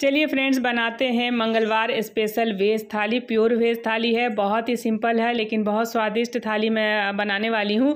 चलिए फ्रेंड्स बनाते हैं मंगलवार special veg thali pure veg thali है बहुत ही सिंपल है लेकिन बहुत स्वादिष्ट थाली मैं बनाने वाली हूँ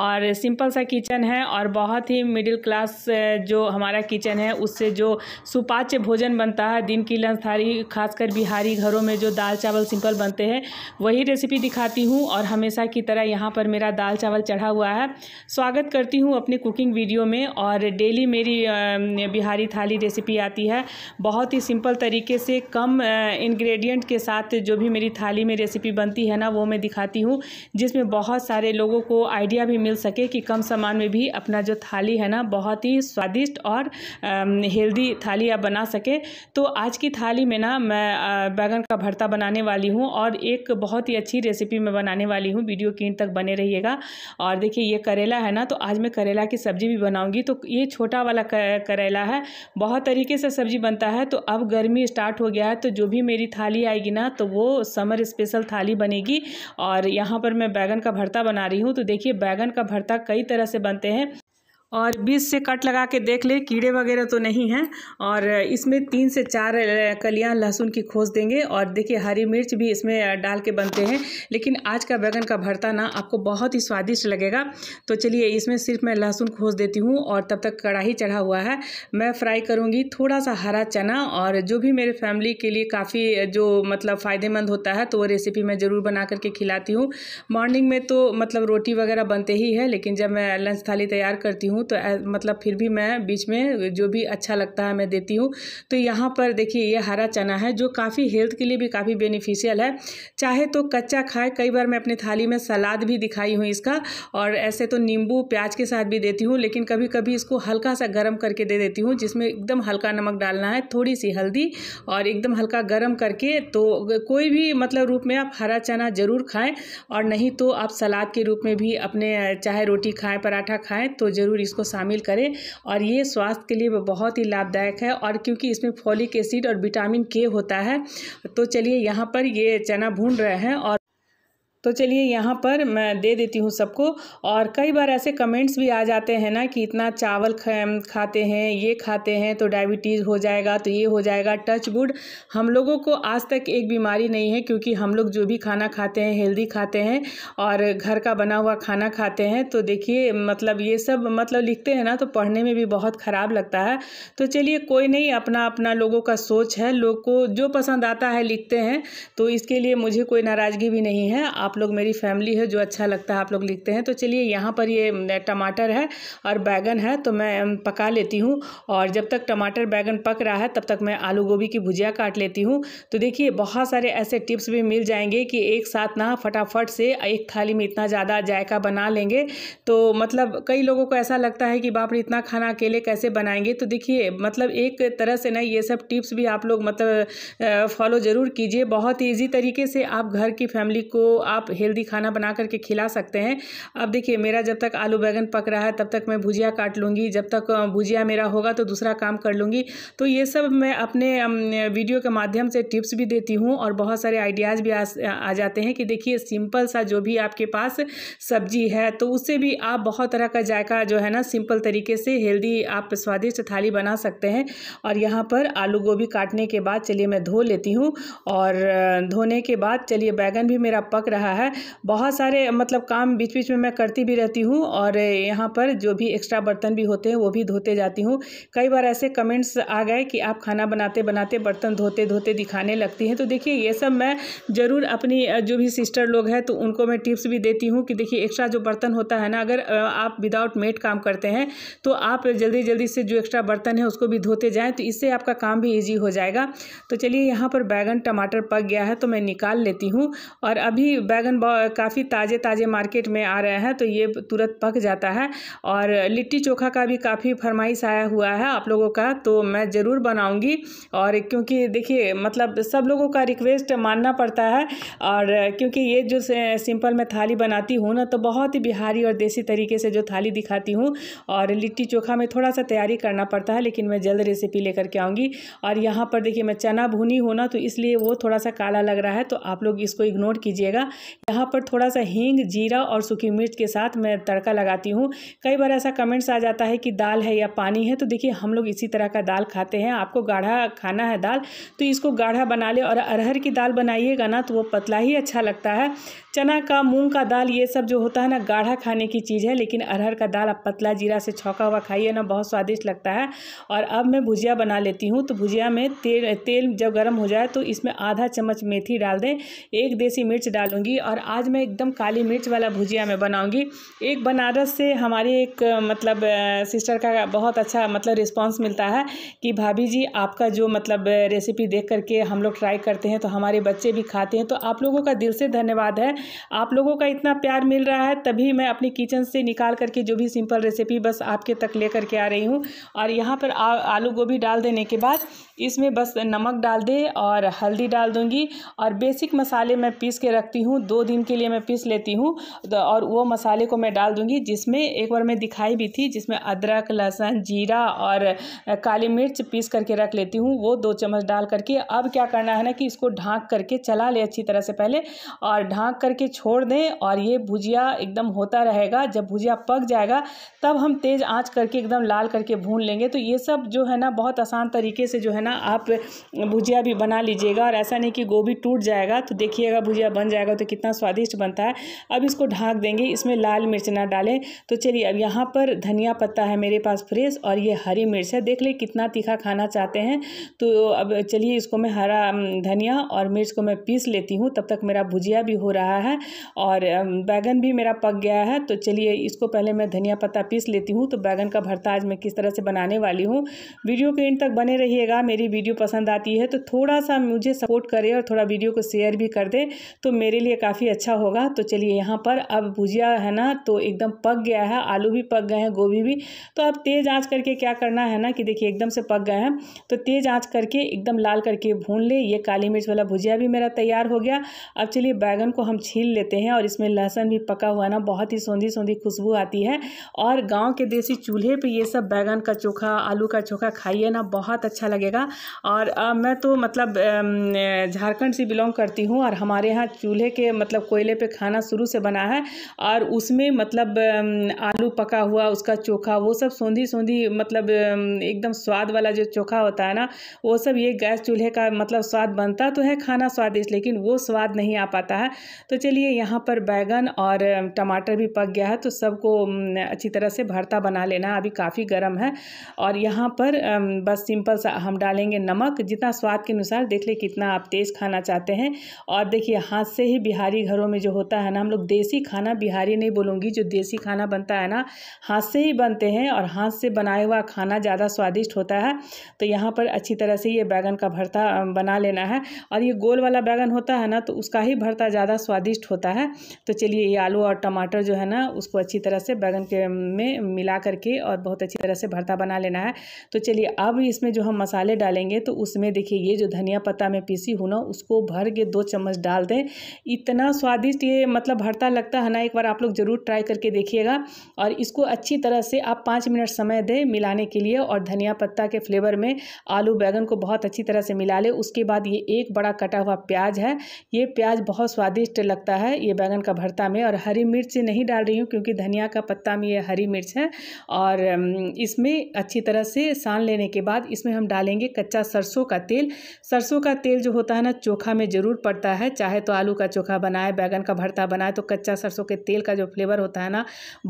और सिंपल सा किचन है और बहुत ही मिडिल क्लास जो हमारा किचन है उससे जो सुपाच्य भोजन बनता है दिन की लंच थाली खासकर बिहारी घरों में जो दाल चावल सिंपल बनते हैं वही रेसिपी दिखाती हूँ और हमेशा की तरह यहाँ पर मेरा दाल चावल चढ़ा हुआ है स्वागत करती हूँ अपनी कुकिंग वीडियो में और डेली मेरी बिहारी थाली रेसिपी आती है बहुत बहुत ही सिंपल तरीके से कम इंग्रेडिएंट के साथ जो भी मेरी थाली में रेसिपी बनती है ना वो मैं दिखाती हूँ जिसमें बहुत सारे लोगों को आइडिया भी मिल सके कि कम सामान में भी अपना जो थाली है ना बहुत ही स्वादिष्ट और हेल्दी थाली आप बना सके तो आज की थाली में ना मैं बैगन का भरता बनाने वाली हूँ और एक बहुत ही अच्छी रेसिपी मैं बनाने वाली हूँ वीडियो की तक बने रहिएगा और देखिए ये करेला है ना तो आज मैं करेला की सब्ज़ी भी बनाऊँगी तो ये छोटा वाला करेला है बहुत तरीके से सब्ज़ी बनता है तो तो अब गर्मी स्टार्ट हो गया है तो जो भी मेरी थाली आएगी ना तो वो समर स्पेशल थाली बनेगी और यहाँ पर मैं बैगन का भरता बना रही हूँ तो देखिए बैगन का भरता कई तरह से बनते हैं और बीज से कट लगा के देख लें कीड़े वगैरह तो नहीं हैं और इसमें तीन से चार कलियां लहसुन की खोज देंगे और देखिए हरी मिर्च भी इसमें डाल के बनते हैं लेकिन आज का बैगन का भरता ना आपको बहुत ही स्वादिष्ट लगेगा तो चलिए इसमें सिर्फ मैं लहसुन खोज देती हूँ और तब तक कढ़ाई चढ़ा हुआ है मैं फ्राई करूँगी थोड़ा सा हरा चना और जो भी मेरे फैमिली के लिए काफ़ी जो मतलब फ़ायदेमंद होता है तो वो रेसिपी मैं ज़रूर बना करके खिलाती हूँ मॉर्निंग में तो मतलब रोटी वगैरह बनते ही है लेकिन जब मैं लंच थाली तैयार करती हूँ तो मतलब फिर भी मैं बीच में जो भी अच्छा लगता है मैं देती हूँ तो यहाँ पर देखिए ये हरा चना है जो काफ़ी हेल्थ के लिए भी काफ़ी बेनिफिशियल है चाहे तो कच्चा खाए कई बार मैं अपनी थाली में सलाद भी दिखाई हूँ इसका और ऐसे तो नींबू प्याज के साथ भी देती हूँ लेकिन कभी कभी इसको हल्का सा गर्म करके दे देती हूँ जिसमें एकदम हल्का नमक डालना है थोड़ी सी हल्दी और एकदम हल्का गर्म करके तो कोई भी मतलब रूप में आप हरा चना ज़रूर खाएँ और नहीं तो आप सलाद के रूप में भी अपने चाहे रोटी खाएँ पराठा खाएँ तो ज़रूर इसको शामिल करें और ये स्वास्थ्य के लिए बहुत ही लाभदायक है और क्योंकि इसमें फॉलिक एसिड और विटामिन के होता है तो चलिए यहाँ पर ये चना भून रहे हैं और तो चलिए यहाँ पर मैं दे देती हूँ सबको और कई बार ऐसे कमेंट्स भी आ जाते हैं ना कि इतना चावल खाते हैं ये खाते हैं तो डायबिटीज़ हो जाएगा तो ये हो जाएगा टच वुड हम लोगों को आज तक एक बीमारी नहीं है क्योंकि हम लोग जो भी खाना खाते हैं हेल्दी खाते हैं और घर का बना हुआ खाना खाते हैं तो देखिए मतलब ये सब मतलब लिखते हैं ना तो पढ़ने में भी बहुत ख़राब लगता है तो चलिए कोई नहीं अपना अपना लोगों का सोच है लोग को जो पसंद आता है लिखते हैं तो इसके लिए मुझे कोई नाराज़गी भी नहीं है आप आप लोग मेरी फैमिली है जो अच्छा लगता है आप लोग लिखते हैं तो चलिए यहाँ पर ये टमाटर है और बैगन है तो मैं पका लेती हूँ और जब तक टमाटर बैगन पक रहा है तब तक मैं आलू गोभी की भुजिया काट लेती हूँ तो देखिए बहुत सारे ऐसे टिप्स भी मिल जाएंगे कि एक साथ ना फटाफट से एक थाली में इतना ज़्यादा जायका बना लेंगे तो मतलब कई लोगों को ऐसा लगता है कि बाप रे इतना खाना अकेले कैसे बनाएंगे तो देखिए मतलब एक तरह से ना ये सब टिप्स भी आप लोग मतलब फॉलो ज़रूर कीजिए बहुत ईजी तरीके से आप घर की फैमिली को आप आप हेल्दी खाना बना करके खिला सकते हैं अब देखिए मेरा जब तक आलू बैगन पक रहा है तब तक मैं भुजिया काट लूँगी जब तक भुजिया मेरा होगा तो दूसरा काम कर लूँगी तो ये सब मैं अपने वीडियो के माध्यम से टिप्स भी देती हूँ और बहुत सारे आइडियाज़ भी आ, आ जाते हैं कि देखिए सिंपल सा जो भी आपके पास सब्जी है तो उससे भी आप बहुत तरह का जायका जो है ना सिंपल तरीके से हेल्दी आप स्वादिष्ट थाली बना सकते हैं और यहाँ पर आलू गोभी काटने के बाद चलिए मैं धो लेती हूँ और धोने के बाद चलिए बैगन भी मेरा पक रहा है बहुत सारे मतलब काम बीच बीच में मैं करती भी रहती हूँ और यहाँ पर जो भी एक्स्ट्रा बर्तन भी होते हैं वो भी धोते जाती हूँ कई बार ऐसे कमेंट्स आ गए कि आप खाना बनाते बनाते बर्तन धोते धोते दिखाने लगती हैं तो देखिए ये सब मैं ज़रूर अपनी जो भी सिस्टर लोग हैं तो उनको मैं टिप्स भी देती हूँ कि देखिए एक्स्ट्रा जो बर्तन होता है ना अगर आप विदाउट मेट काम करते हैं तो आप जल्दी जल्दी से जो एक्स्ट्रा बर्तन है उसको भी धोते जाएँ तो इससे आपका काम भी ईजी हो जाएगा तो चलिए यहाँ पर बैगन टमाटर पक गया है तो मैं निकाल लेती हूँ और अभी बैंगन काफ़ी ताज़े ताज़े मार्केट में आ रहे हैं तो ये तुरंत पक जाता है और लिट्टी चोखा का भी काफ़ी फरमाइश आया हुआ है आप लोगों का तो मैं ज़रूर बनाऊँगी और क्योंकि देखिए मतलब सब लोगों का रिक्वेस्ट मानना पड़ता है और क्योंकि ये जो सिंपल मैं थाली बनाती हूँ ना तो बहुत ही बिहारी और देसी तरीके से जो थाली दिखाती हूँ और लिट्टी चोखा में थोड़ा सा तैयारी करना पड़ता है लेकिन मैं जल्द रेसिपी लेकर के आऊँगी और यहाँ पर देखिए मैं चना भुनी हूँ ना तो इसलिए वो थोड़ा सा काला लग रहा है तो आप लोग इसको इग्नोर कीजिएगा यहाँ पर थोड़ा सा हींग जीरा और सूखी मिर्च के साथ मैं तड़का लगाती हूँ कई बार ऐसा कमेंट्स आ जाता है कि दाल है या पानी है तो देखिए हम लोग इसी तरह का दाल खाते हैं आपको गाढ़ा खाना है दाल तो इसको गाढ़ा बना ले और अरहर की दाल बनाइएगा ना तो वो पतला ही अच्छा लगता है चना का मूंग का दाल ये सब जो होता है ना गाढ़ा खाने की चीज़ है लेकिन अरहर का दाल आप पतला जीरा से छौका हुआ खाइए ना बहुत स्वादिष्ट लगता है और अब मैं भुजिया बना लेती हूँ तो भुजिया में तेल तेल जब गर्म हो जाए तो इसमें आधा चम्मच मेथी डाल दें एक देसी मिर्च डालूंगी और आज मैं एकदम काली मिर्च वाला भुजिया में बनाऊँगी एक बनारस से हमारी एक मतलब सिस्टर का बहुत अच्छा मतलब रिस्पॉन्स मिलता है कि भाभी जी आपका जो मतलब रेसिपी देख करके हम लोग ट्राई करते हैं तो हमारे बच्चे भी खाते हैं तो आप लोगों का दिल से धन्यवाद है आप लोगों का इतना प्यार मिल रहा है तभी मैं अपनी किचन से निकाल करके जो भी सिंपल रेसिपी बस आपके तक ले करके आ रही हूँ और यहाँ पर आ, आलू गोभी डाल देने के बाद इसमें बस नमक डाल दे और हल्दी डाल दूँगी और बेसिक मसाले मैं पीस के रखती हूँ दो दिन के लिए मैं पीस लेती हूँ और वो मसाले को मैं डाल दूँगी जिसमें एक बार मैं दिखाई भी थी जिसमें अदरक लहसुन जीरा और काली मिर्च पीस करके रख लेती हूँ वो दो चम्मच डाल करके अब क्या करना है ना कि इसको ढाँक करके चला ले अच्छी तरह से पहले और ढाँक कर करके छोड़ दें और ये भुजिया एकदम होता रहेगा जब भुजिया पक जाएगा तब हम तेज़ आंच करके एकदम लाल करके भून लेंगे तो ये सब जो है ना बहुत आसान तरीके से जो है ना आप भुजिया भी बना लीजिएगा और ऐसा नहीं कि गोभी टूट जाएगा तो देखिएगा भुजिया बन जाएगा तो कितना स्वादिष्ट बनता है अब इसको ढाँक देंगे इसमें लाल मिर्च ना डालें तो चलिए अब यहाँ पर धनिया पत्ता है मेरे पास फ्रेश और ये हरी मिर्च है देख ले कितना तीखा खाना चाहते हैं तो अब चलिए इसको मैं हरा धनिया और मिर्च को मैं पीस लेती हूँ तब तक मेरा भुजिया भी हो रहा है है और बैगन भी मेरा पक गया है तो चलिए इसको पहले मैं धनिया पत्ता पीस लेती हूँ तो बैगन का भरता आज मैं किस तरह से बनाने वाली हूँ वीडियो के एंड तक बने रहिएगा मेरी वीडियो पसंद आती है तो थोड़ा सा मुझे सपोर्ट करें और थोड़ा वीडियो को शेयर भी कर दें तो मेरे लिए काफ़ी अच्छा होगा तो चलिए यहाँ पर अब भुजिया है ना तो एकदम पक गया है आलू भी पक गए हैं गोभी भी तो अब तेज़ आँच करके क्या करना है ना कि देखिए एकदम से पक गए हैं तो तेज़ आँच करके एकदम लाल करके भून ले ये काली मिर्च वाला भुजिया भी मेरा तैयार हो गया अब चलिए बैगन को हम छील लेते हैं और इसमें लहसुन भी पका हुआ ना बहुत ही सौंधी सौंधी खुशबू आती है और गाँव के देसी चूल्हे पर ये सब बैगन का चोखा आलू का चोखा खाइए ना बहुत अच्छा लगेगा और आ, मैं तो मतलब झारखंड से बिलोंग करती हूँ और हमारे यहाँ चूल्हे के मतलब कोयले पर खाना शुरू से बना है और उसमें मतलब आलू पका हुआ उसका चोखा वो सब सौंधी सौंधी मतलब एकदम स्वाद वाला जो चोखा होता है ना वो सब ये गैस चूल्हे का मतलब स्वाद बनता तो है खाना स्वादिष्ट लेकिन वो स्वाद नहीं आ पाता है तो तो चलिए यहाँ पर बैगन और टमाटर भी पक गया है तो सबको अच्छी तरह से भरता बना लेना है अभी काफ़ी गर्म है और यहाँ पर बस सिंपल सा हम डालेंगे नमक जितना स्वाद के अनुसार देख लें कितना आप तेज़ खाना चाहते हैं और देखिए हाथ से ही बिहारी घरों में जो होता है ना हम लोग देसी खाना बिहारी नहीं बोलूँगी जो देसी खाना बनता है ना हाथ से ही बनते हैं और हाथ से बनाया हुआ खाना ज़्यादा स्वादिष्ट होता है तो यहाँ पर अच्छी तरह से ये बैगन का भरता बना लेना है और ये गोल वाला बैगन होता है ना तो उसका ही भरता ज़्यादा स्वादिष्ट स्वादिष्ट होता है तो चलिए ये आलू और टमाटर जो है ना उसको अच्छी तरह से बैगन के में मिला करके और बहुत अच्छी तरह से भरता बना लेना है तो चलिए अब इसमें जो हम मसाले डालेंगे तो उसमें देखिए ये जो धनिया पत्ता में पीसी हूँ ना उसको भर के दो चम्मच डाल दें इतना स्वादिष्ट ये मतलब भरता लगता है ना एक बार आप लोग ज़रूर ट्राई करके देखिएगा और इसको अच्छी तरह से आप पाँच मिनट समय दें मिलाने के लिए और धनिया पत्ता के फ्लेवर में आलू बैगन को बहुत अच्छी तरह से मिला ले उसके बाद ये एक बड़ा कटा हुआ प्याज है ये प्याज बहुत स्वादिष्ट लग लगता है ये बैंगन का भरता में और हरी मिर्च नहीं डाल रही हूँ क्योंकि धनिया का पत्ता में ये हरी मिर्च है और इसमें अच्छी तरह से सान लेने के बाद इसमें हम डालेंगे कच्चा सरसों का तेल सरसों का तेल जो होता है ना चोखा में ज़रूर पड़ता है चाहे तो आलू का चोखा बनाए बैगन का भरता बनाए तो कच्चा सरसों के तेल का जो फ्लेवर होता है ना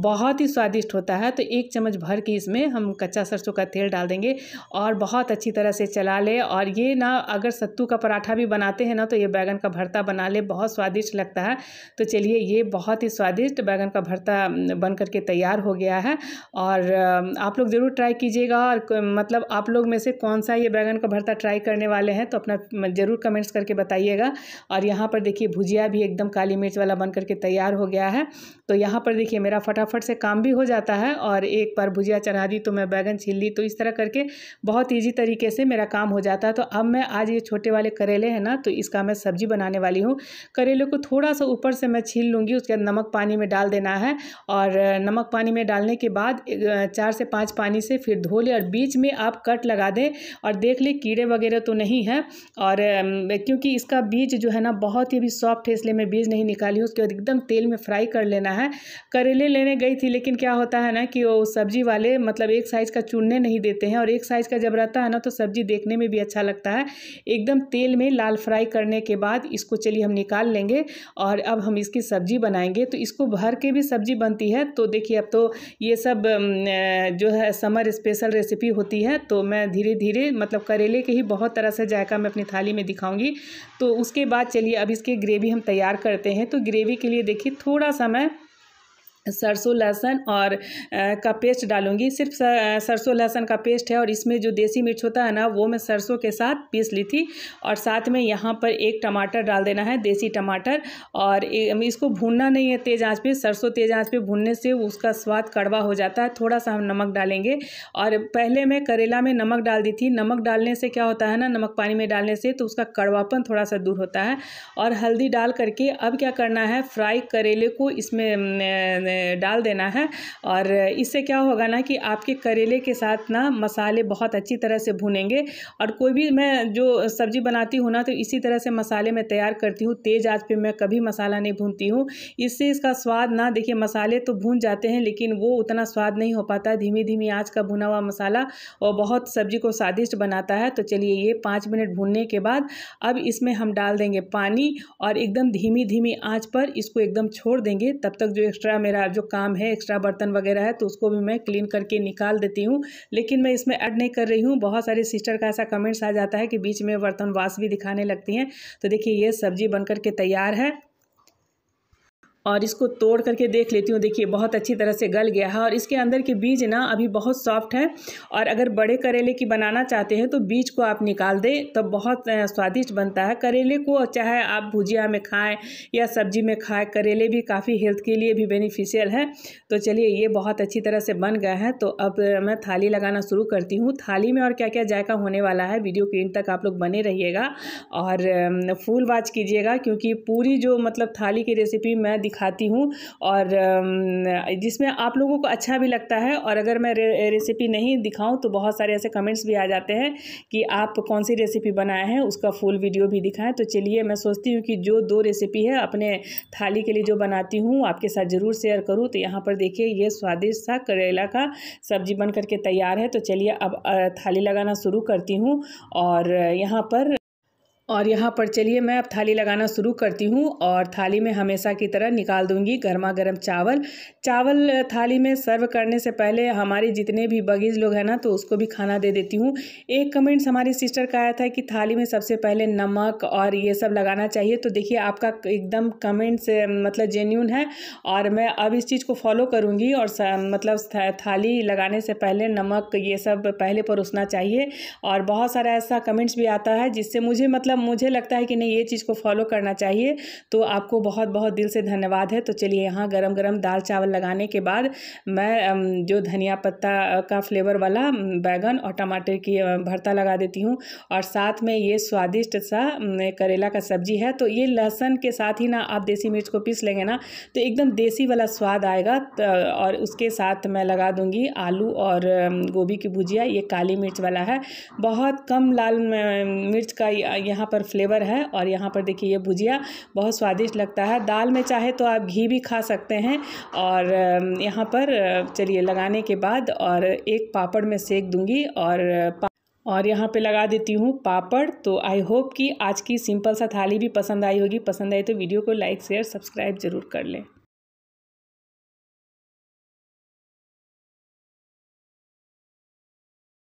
बहुत ही स्वादिष्ट होता है तो एक चम्मच भर के इसमें हम कच्चा सरसों का तेल डाल देंगे और बहुत अच्छी तरह से चला ले और ये ना अगर सत्तू का पराठा भी बनाते हैं ना तो ये बैगन का भरता बना ले बहुत स्वादिष्ट लगता सकता है तो चलिए ये बहुत ही स्वादिष्ट बैगन का भरता बन करके तैयार हो गया है और आप लोग ज़रूर ट्राई कीजिएगा और मतलब आप लोग में से कौन सा ये बैगन का भरता ट्राई करने वाले हैं तो अपना ज़रूर कमेंट्स करके बताइएगा और यहाँ पर देखिए भुजिया भी एकदम काली मिर्च वाला बन करके तैयार हो गया है तो यहाँ पर देखिए मेरा फटाफट से काम भी हो जाता है और एक बार भुजिया चढ़ा दी तो मैं बैगन छील ली तो इस तरह करके बहुत ईजी तरीके से मेरा काम हो जाता है तो अब मैं आज ये छोटे वाले करेले हैं ना तो इसका मैं सब्जी बनाने वाली हूँ करेले को थोड़ा थोड़ा सा ऊपर से मैं छील लूँगी उसके बाद नमक पानी में डाल देना है और नमक पानी में डालने के बाद चार से पाँच पानी से फिर धो लें और बीच में आप कट लगा दें और देख लें कीड़े वगैरह तो नहीं हैं और क्योंकि इसका बीज जो है ना बहुत ही अभी सॉफ्ट है इसलिए मैं बीज नहीं निकाली हूँ उसके बाद एकदम तेल में फ्राई कर लेना है करेले लेने गई थी लेकिन क्या होता है ना कि वो सब्जी वाले मतलब एक साइज़ का चुनने नहीं देते हैं और एक साइज़ का जब रहता है ना तो सब्जी देखने में भी अच्छा लगता है एकदम तेल में लाल फ्राई करने के बाद इसको चलिए हम निकाल लेंगे और अब हम इसकी सब्ज़ी बनाएंगे तो इसको भर के भी सब्ज़ी बनती है तो देखिए अब तो ये सब जो है समर स्पेशल रेसिपी होती है तो मैं धीरे धीरे मतलब करेले के ही बहुत तरह से जायका मैं अपनी थाली में दिखाऊंगी तो उसके बाद चलिए अब इसकी ग्रेवी हम तैयार करते हैं तो ग्रेवी के लिए देखिए थोड़ा सा मैं सरसों लहसन और का पेस्ट डालूंगी सिर्फ सरसों लहसन का पेस्ट है और इसमें जो देसी मिर्च होता है ना वो मैं सरसों के साथ पीस ली थी और साथ में यहाँ पर एक टमाटर डाल देना है देसी टमाटर और इसको भूनना नहीं है तेज़ आंच पे सरसों तेज़ आंच पे भूनने से उसका स्वाद कड़वा हो जाता है थोड़ा सा हम नमक डालेंगे और पहले मैं करेला में नमक डाल दी थी नमक डालने से क्या होता है ना नमक पानी में डालने से तो उसका कड़वापन थोड़ा सा दूर होता है और हल्दी डाल करके अब क्या करना है फ्राई करेले को इसमें डाल देना है और इससे क्या होगा ना कि आपके करेले के साथ ना मसाले बहुत अच्छी तरह से भुनेंगे और कोई भी मैं जो सब्ज़ी बनाती हूँ ना तो इसी तरह से मसाले मैं तैयार करती हूँ तेज़ आँच पर मैं कभी मसाला नहीं भूनती हूँ इससे इसका स्वाद ना देखिए मसाले तो भून जाते हैं लेकिन वो उतना स्वाद नहीं हो पाता धीमी धीमी आँच का भुना हुआ मसाला और बहुत सब्ज़ी को स्वादिष्ट बनाता है तो चलिए ये पाँच मिनट भूनने के बाद अब इसमें हम डाल देंगे पानी और एकदम धीमी धीमी आँच पर इसको एकदम छोड़ देंगे तब तक जो एक्स्ट्रा मेरा का जो काम है एक्स्ट्रा बर्तन वगैरह है तो उसको भी मैं क्लीन करके निकाल देती हूँ लेकिन मैं इसमें ऐड नहीं कर रही हूँ बहुत सारे सिस्टर का ऐसा कमेंट्स आ जाता है कि बीच में बर्तन वास भी दिखाने लगती हैं तो देखिए ये सब्जी बनकर के तैयार है और इसको तोड़ करके देख लेती हूँ देखिए बहुत अच्छी तरह से गल गया है और इसके अंदर के बीज ना अभी बहुत सॉफ्ट है और अगर बड़े करेले की बनाना चाहते हैं तो बीज को आप निकाल दें तो बहुत स्वादिष्ट बनता है करेले को चाहे आप भुजिया में खाएँ या सब्जी में खाएँ करेले भी काफ़ी हेल्थ के लिए भी बेनिफिशियल है तो चलिए ये बहुत अच्छी तरह से बन गया है तो अब मैं थाली लगाना शुरू करती हूँ थाली में और क्या क्या जायका होने वाला है वीडियो के एंड तक आप लोग बने रहिएगा और फूल वाच कीजिएगा क्योंकि पूरी जो मतलब थाली की रेसिपी मैं खाती हूँ और जिसमें आप लोगों को अच्छा भी लगता है और अगर मैं रे, रेसिपी नहीं दिखाऊँ तो बहुत सारे ऐसे कमेंट्स भी आ जाते हैं कि आप कौन सी रेसिपी बनाए हैं उसका फुल वीडियो भी दिखाएं तो चलिए मैं सोचती हूँ कि जो दो रेसिपी है अपने थाली के लिए जो बनाती हूँ आपके साथ ज़रूर शेयर करूँ तो यहाँ पर देखिए ये स्वादिष्ट सा करेला का सब्जी बन करके तैयार है तो चलिए अब थाली लगाना शुरू करती हूँ और यहाँ पर और यहाँ पर चलिए मैं अब थाली लगाना शुरू करती हूँ और थाली में हमेशा की तरह निकाल दूँगी गर्मा गर्म चावल चावल थाली में सर्व करने से पहले हमारे जितने भी बगीज लोग हैं ना तो उसको भी खाना दे देती हूँ एक कमेंट्स हमारी सिस्टर का आया था कि थाली में सबसे पहले नमक और ये सब लगाना चाहिए तो देखिए आपका एकदम कमेंट्स मतलब जेन्यून है और मैं अब इस चीज़ को फॉलो करूँगी और मतलब थाली लगाने से पहले नमक ये सब पहले परोसना चाहिए और बहुत सारा ऐसा कमेंट्स भी आता है जिससे मुझे मतलब ऐसा मुझे लगता है कि नहीं ये चीज़ को फॉलो करना चाहिए तो आपको बहुत बहुत दिल से धन्यवाद है तो चलिए यहाँ गरम गरम दाल चावल लगाने के बाद मैं जो धनिया पत्ता का फ्लेवर वाला बैगन और टमाटर की भरता लगा देती हूँ और साथ में ये स्वादिष्ट सा करेला का सब्जी है तो ये लहसुन के साथ ही ना आप देसी मिर्च को पीस लेंगे ना तो एकदम देसी वाला स्वाद आएगा और उसके साथ मैं लगा दूँगी आलू और गोभी की भुजिया ये काली मिर्च वाला है बहुत कम लाल मिर्च का यहाँ यहाँ पर फ्लेवर है और यहाँ पर देखिए ये भुजिया बहुत स्वादिष्ट लगता है दाल में चाहे तो आप घी भी खा सकते हैं और यहाँ पर चलिए लगाने के बाद और एक पापड़ में सेक दूँगी और और यहाँ पे लगा देती हूँ पापड़ तो आई होप कि आज की सिंपल सा थाली भी पसंद आई होगी पसंद आई तो वीडियो को लाइक शेयर सब्सक्राइब ज़रूर कर लें